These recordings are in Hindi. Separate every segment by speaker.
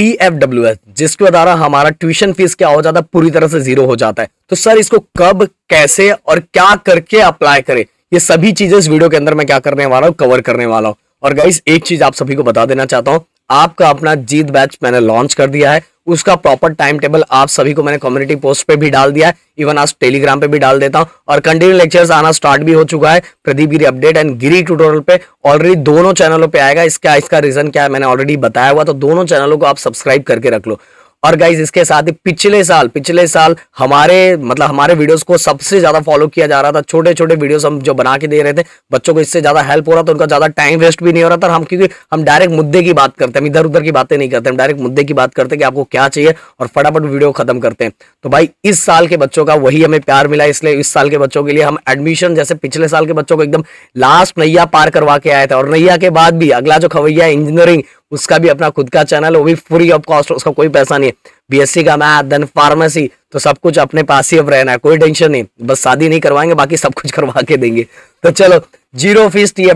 Speaker 1: टी एफ डब्ल्यू एस जिसके द्वारा हमारा ट्यूशन फीस क्या हो जाता है पूरी तरह से जीरो हो जाता है तो सर इसको कब कैसे और क्या करके अप्लाई करें ये सभी चीजें इस वीडियो के अंदर मैं क्या करने वाला हूँ कवर करने वाला हूँ और गाइस एक चीज आप सभी को बता देना चाहता हूँ आपका अपना जीत बैच मैंने लॉन्च कर दिया है उसका प्रॉपर टाइम टेबल आप सभी को मैंने कम्युनिटी पोस्ट पे भी डाल दिया है इवन आज टेलीग्राम पे भी डाल देता हूं और कंटिन्यू लेक्चर्स आना स्टार्ट भी हो चुका है Pradeep Giri update and Giri tutorial पे ऑलरेडी दोनों चैनलों पे आएगा इसका इसका रीजन क्या है मैंने ऑलरेडी बताया हुआ तो दोनों चैनलों को आप सब्सक्राइब करके रख लो और गाइज इसके साथ ही पिछले साल पिछले साल हमारे मतलब हमारे वीडियोस को सबसे ज्यादा फॉलो किया जा रहा था छोटे छोटे वीडियोस हम जो बना के दे रहे थे बच्चों को इससे ज्यादा हेल्प हो रहा था उनका ज्यादा टाइम वेस्ट भी नहीं हो रहा था हम क्योंकि हम डायरेक्ट मुद्दे की बात करते हैं हम इधर उधर की बातें नहीं करते हम डायरेक्ट मुद्दे की बात करते हैं कि आपको क्या चाहिए और फटाफट वीडियो खत्म करते हैं तो भाई इस साल के बच्चों का वही हमें प्यार मिला इसलिए इस साल के बच्चों के लिए हम एडमिशन जैसे पिछले साल के बच्चों को एकदम लास्ट नैया पार करवा के आए थे और नैया के बाद भी अगला जो खवैया इंजीनियरिंग उसका भी अपना खुद का चैनल वो भी फ्री ऑफ कॉस्ट उसका कोई पैसा नहीं है बीएससी का मैथ देन फार्मेसी तो सब कुछ अपने पास ही अब रहना है कोई टेंशन नहीं बस शादी नहीं करवाएंगे बाकी सब कुछ करवा के देंगे तो चलो जीरो फीस टी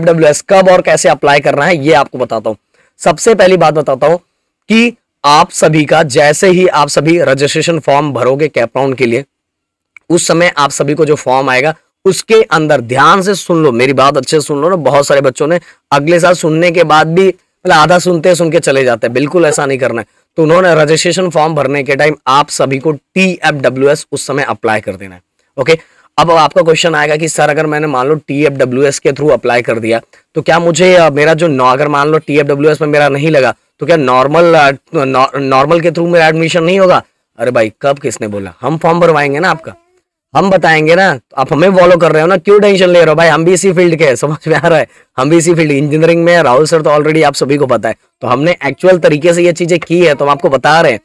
Speaker 1: कब और कैसे अप्लाई करना है ये आपको बताता हूँ सबसे पहली बात बताता हूँ कि आप सभी का जैसे ही आप सभी रजिस्ट्रेशन फॉर्म भरोगे कैप के लिए उस समय आप सभी को जो फॉर्म आएगा उसके अंदर ध्यान से सुन लो मेरी बात अच्छे से सुन लो ना बहुत सारे बच्चों ने अगले साल सुनने के बाद भी मतलब आधा सुनते सुन के चले जाते हैं बिल्कुल ऐसा नहीं करना है तो उन्होंने रजिस्ट्रेशन फॉर्म भरने के टाइम आप सभी को टी एफ डब्ल्यू एस उस समय अप्लाई कर देना है ओके अब आपका क्वेश्चन आएगा कि सर अगर मैंने मान लो टी एफ डब्ल्यू एस के थ्रू अप्लाई कर दिया तो क्या मुझे मेरा जो नौ अगर मान लो टी एफ डब्ल्यू एस में मेरा नहीं लगा तो क्या नॉर्मल नॉर्मल के थ्रू मेरा एडमिशन नहीं होगा अरे भाई कब किसने बोला हम फॉर्म भरवाएंगे ना आपका हम बताएंगे ना तो आप हमें फॉलो कर रहे हो ना क्यों टेंशन ले रहे हो भाई हम भी इसी फील्ड के समझ में आ रहा है हम भी इसी फील्ड इंजीनियरिंग में राहुल सर तो ऑलरेडी आप सभी को पता है तो हमने एक्चुअल तरीके से ये चीजें की है तो हम आपको बता रहे हैं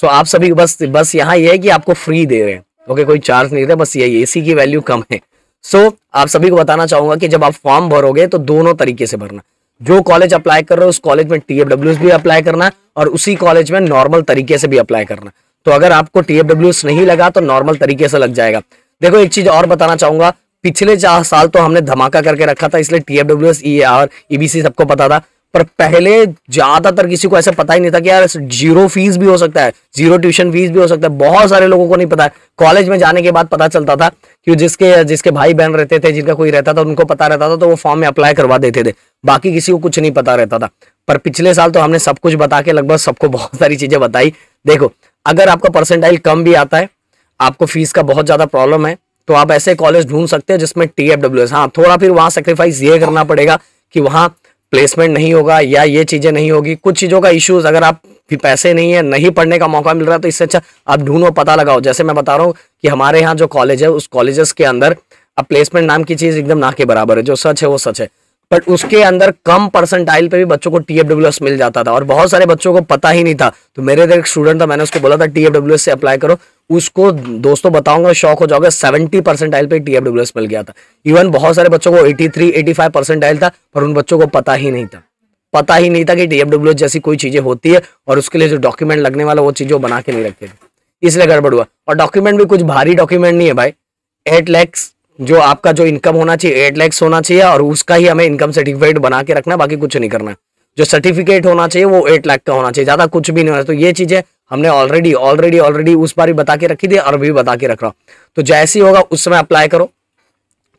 Speaker 1: सो आप सभी बस बस यहाँ ये है कि आपको फ्री दे रहे हैं ओके कोई चार्ज नहीं दे रहे बस यही इसी की वैल्यू कम है सो आप सभी को बताना चाहूंगा कि जब आप फॉर्म भरोगे तो दोनों तरीके से भरना जो कॉलेज अप्लाई कर रहे हो उस कॉलेज में टीएफडब्ल्यू भी अप्लाई करना और उसी कॉलेज में नॉर्मल तरीके से भी अप्लाई करना तो अगर आपको टीएफडब्ल्यू नहीं लगा तो नॉर्मल तरीके से लग जाएगा देखो एक चीज और बताना चाहूंगा पिछले चार साल तो हमने धमाका करके रखा था इसलिए टीएफडब्ल्यू एस और ईबीसी सबको पता था पर पहले ज्यादातर किसी को ऐसा पता ही नहीं था कि यार जीरो फीस भी हो सकता है जीरो ट्यूशन फीस भी हो सकता है बहुत सारे लोगों को नहीं पता कॉलेज में जाने के बाद पता चलता था कि जिसके जिसके भाई बहन रहते थे जिनका कोई रहता था उनको पता रहता था तो वो फॉर्म में अप्लाई करवा देते थे बाकी किसी को कुछ नहीं पता रहता था पर पिछले साल तो हमने सब कुछ बता के लगभग सबको बहुत सारी चीजें बताई देखो अगर आपका परसेंटाइल कम भी आता है आपको फीस का बहुत ज़्यादा प्रॉब्लम है तो आप ऐसे कॉलेज ढूंढ सकते हैं जिसमें टी एफ डब्ल्यू एस हाँ थोड़ा फिर वहां सेक्रीफाइस ये करना पड़ेगा कि वहां प्लेसमेंट नहीं होगा या ये चीज़ें नहीं होगी कुछ चीज़ों का इश्यूज अगर आप भी पैसे नहीं है नहीं पढ़ने का मौका मिल रहा तो इससे अच्छा आप ढूंढो पता लगाओ जैसे मैं बता रहा हूँ कि हमारे यहाँ जो कॉलेज है उस कॉलेजेस के अंदर अब प्लेसमेंट नाम की चीज़ एकदम ना के बराबर है जो सच है वो सच है बट उसके अंदर कम परसेंटाइल पे भी बच्चों को टीएफडब्ल्यूएस मिल जाता था और बहुत सारे बच्चों को पता ही नहीं था तो मेरे एक स्टूडेंट था मैंने उसको बोला था टीएफडब्ल्यूएस से अप्लाई करो उसको दोस्तों बताऊंगा शौक हो जाओगे सेवेंटी परसेंटाइल पे टीएफडब्ल्यूएस मिल गया था इवन बहुत सारे बच्चों को eighty three eighty five percentile था पर उन बच्चों को पता ही नहीं था पता ही नहीं था कि टीएफडब्ल्यूएस जैसी कोई चीजें होती है और उसके लिए जो डॉक्यूमेंट लगने वाला वो चीज़ों बना के नहीं रखते थे इसलिए गड़बड़ हुआ और डॉक्यूमेंट भी कुछ भारी डॉक्यूमेंट नहीं है भाई एट लैक्स जो आपका जो इनकम होना चाहिए एट लैक्स होना चाहिए और उसका ही हमें इनकम सर्टिफिकेट बना के रखना बाकी कुछ नहीं करना जो सर्टिफिकेट होना चाहिए वो एट लाख का होना चाहिए ज़्यादा कुछ भी नहीं होना तो ये चीज़ें हमने ऑलरेडी ऑलरेडी ऑलरेडी उस बार भी बता के रखी थी और भी बता के रख रहा हूं तो जैसी होगा उस समय अप्लाई करो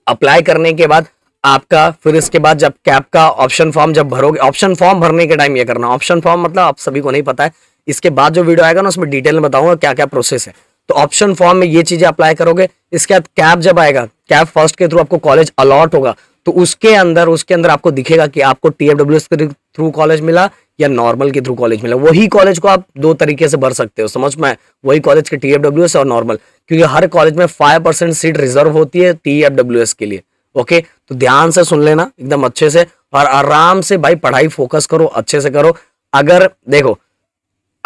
Speaker 1: अप्लाई करने के बाद आपका फिर इसके बाद जब कैप का ऑप्शन फॉर्म जब भरोगे ऑप्शन फॉर्म भरने के टाइम ये करना ऑप्शन फॉर्म मतलब आप सभी को नहीं पता है इसके बाद जो वीडियो आएगा ना उसमें डिटेल में बताऊंगा क्या क्या प्रोसेस है तो ऑप्शन फॉर्म में ये चीजें अप्लाई करोगे इसके बाद कैप जब आएगा कैब फर्स्ट के थ्रू आपको कॉलेज अलॉट होगा तो उसके अंदर उसके अंदर आपको दिखेगा कि आपको टीएफडब्ल्यू के थ्रू कॉलेज मिला या नॉर्मल के थ्रू कॉलेज मिला वही कॉलेज को आप दो तरीके से भर सकते हो समझ में वही कॉलेज के टीएफडब्ल्यूएस और नॉर्मल क्योंकि हर कॉलेज में फाइव परसेंट सीट रिजर्व होती है टीएफडब्ल्यूएस के लिए ओके तो ध्यान से सुन लेना एकदम अच्छे से और आराम से भाई पढ़ाई फोकस करो अच्छे से करो अगर देखो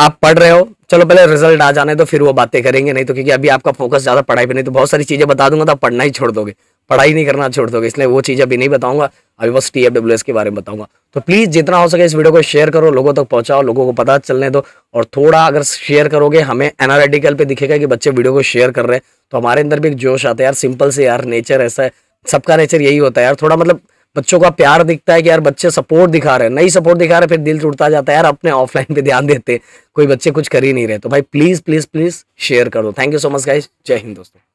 Speaker 1: आप पढ़ रहे हो चलो पहले रिजल्ट आ जाने तो फिर वो बातें करेंगे नहीं तो क्योंकि अभी आपका फोकस ज़्यादा पढ़ाई पे नहीं तो बहुत सारी चीज़ें बता दूंगा तो आप पढ़ना ही छोड़ दोगे पढ़ाई नहीं करना छोड़ दोगे इसलिए वो चीज़ अभी नहीं बताऊंगा अभी बस टी के बारे में बताऊंगा तो प्लीज़ जितना हो सके इस वीडियो को शेयर करो लोगों तक पहुंचाओ लोगों को पता चलने दो और थोड़ा अगर शेयर करोगे हमें एनालिटिकल पे दिखेगा कि बच्चे वीडियो को शेयर कर रहे हैं तो हमारे अंदर भी एक जोश आता है यार सिंपल से यार नेचर ऐसा है सबका नेचर यही होता है यार थोड़ा मतलब बच्चों का प्यार दिखता है कि यार बच्चे सपोर्ट दिखा रहे हैं नहीं सपोर्ट दिखा रहे फिर दिल टूटता जाता है यार अपने ऑफलाइन पे ध्यान देते कोई बच्चे कुछ कर ही नहीं रहे तो भाई प्लीज प्लीज प्लीज शेयर करो thank you so much guys जय हिंद दोस्तों